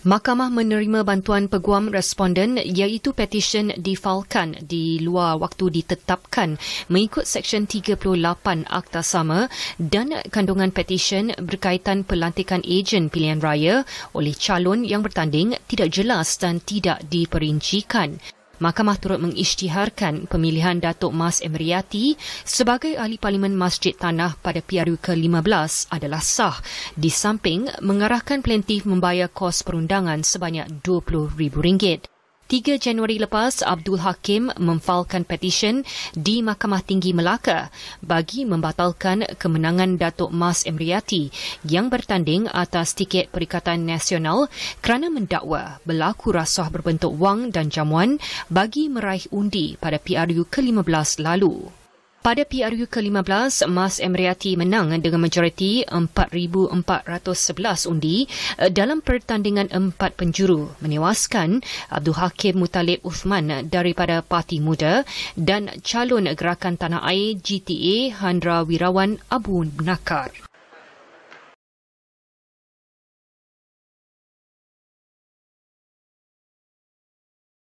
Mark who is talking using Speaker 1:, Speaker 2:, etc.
Speaker 1: Mahkamah menerima bantuan peguam responden iaitu petisyen difalkan di luar waktu ditetapkan mengikut Seksyen 38 Akta Sama dan kandungan petisyen berkaitan pelantikan ejen pilihan raya oleh calon yang bertanding tidak jelas dan tidak diperincikan. Mahkamah turut mengisytiharkan pemilihan Datuk Mas Emriati sebagai ahli parlimen Masjid Tanah pada PRU ke-15 adalah sah di samping mengarahkan plaintif membayar kos perundangan sebanyak RM20,000. 3 Januari lepas, Abdul Hakim memfalkan petisyen di Mahkamah Tinggi Melaka bagi membatalkan kemenangan Datuk Mas Emriati yang bertanding atas tiket Perikatan Nasional kerana mendakwa berlaku rasuah berbentuk wang dan jamuan bagi meraih undi pada PRU ke-15 lalu. Pada PRU ke-15, Mas Emriati menang dengan majoriti 4,411 undi eh, dalam pertandingan empat penjuru menewaskan Abdul Hakim Mutalib Uthman daripada Parti Muda dan calon Gerakan Tanah Air GTA Handra Wirawan Abu Nakar.